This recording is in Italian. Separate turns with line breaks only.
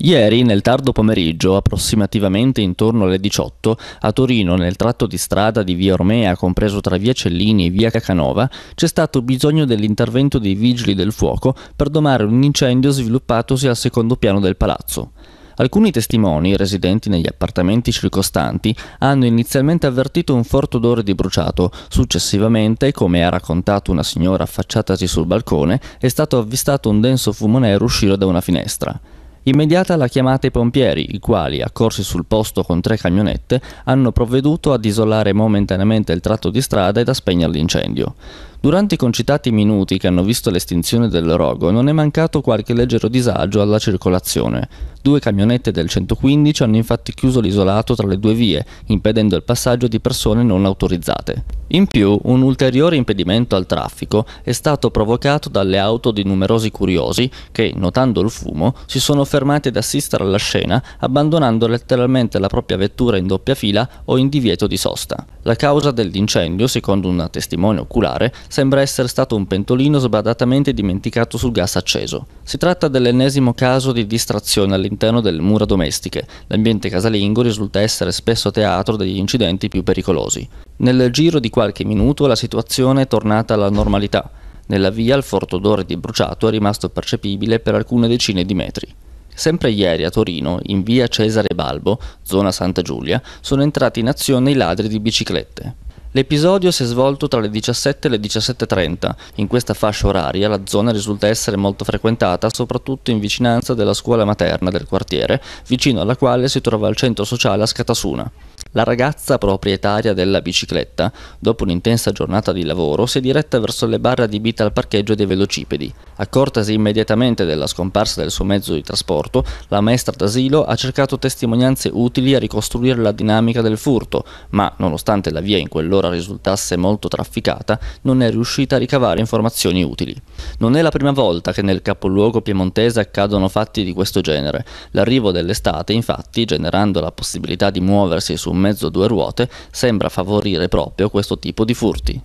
Ieri, nel tardo pomeriggio, approssimativamente intorno alle 18, a Torino, nel tratto di strada di via Ormea, compreso tra via Cellini e via Cacanova, c'è stato bisogno dell'intervento dei vigili del fuoco per domare un incendio sviluppatosi al secondo piano del palazzo. Alcuni testimoni, residenti negli appartamenti circostanti, hanno inizialmente avvertito un forte odore di bruciato. Successivamente, come ha raccontato una signora affacciatasi sul balcone, è stato avvistato un denso fumo nero uscire da una finestra. Immediata la chiamata ai pompieri, i quali, accorsi sul posto con tre camionette, hanno provveduto ad isolare momentaneamente il tratto di strada ed a spegnere l'incendio. Durante i concitati minuti che hanno visto l'estinzione del rogo non è mancato qualche leggero disagio alla circolazione. Due camionette del 115 hanno infatti chiuso l'isolato tra le due vie, impedendo il passaggio di persone non autorizzate. In più, un ulteriore impedimento al traffico è stato provocato dalle auto di numerosi curiosi che, notando il fumo, si sono fermati ad assistere alla scena, abbandonando letteralmente la propria vettura in doppia fila o in divieto di sosta. La causa dell'incendio, secondo una testimone oculare, sembra essere stato un pentolino sbadatamente dimenticato sul gas acceso. Si tratta dell'ennesimo caso di distrazione all'interno delle mura domestiche. L'ambiente casalingo risulta essere spesso teatro degli incidenti più pericolosi. Nel giro di qualche minuto la situazione è tornata alla normalità. Nella via il forte odore di bruciato è rimasto percepibile per alcune decine di metri. Sempre ieri a Torino, in via Cesare Balbo, zona Santa Giulia, sono entrati in azione i ladri di biciclette. L'episodio si è svolto tra le 17 e le 17.30. In questa fascia oraria la zona risulta essere molto frequentata, soprattutto in vicinanza della scuola materna del quartiere, vicino alla quale si trova il centro sociale a Ascatasuna. La ragazza proprietaria della bicicletta, dopo un'intensa giornata di lavoro, si è diretta verso le barre adibite al parcheggio dei velocipedi. Accortasi immediatamente della scomparsa del suo mezzo di trasporto, la maestra d'asilo ha cercato testimonianze utili a ricostruire la dinamica del furto, ma nonostante la via in quell'ora risultasse molto trafficata, non è riuscita a ricavare informazioni utili. Non è la prima volta che nel capoluogo piemontese accadono fatti di questo genere. L'arrivo dell'estate, infatti, generando la possibilità di muoversi su mezzo a due ruote sembra favorire proprio questo tipo di furti.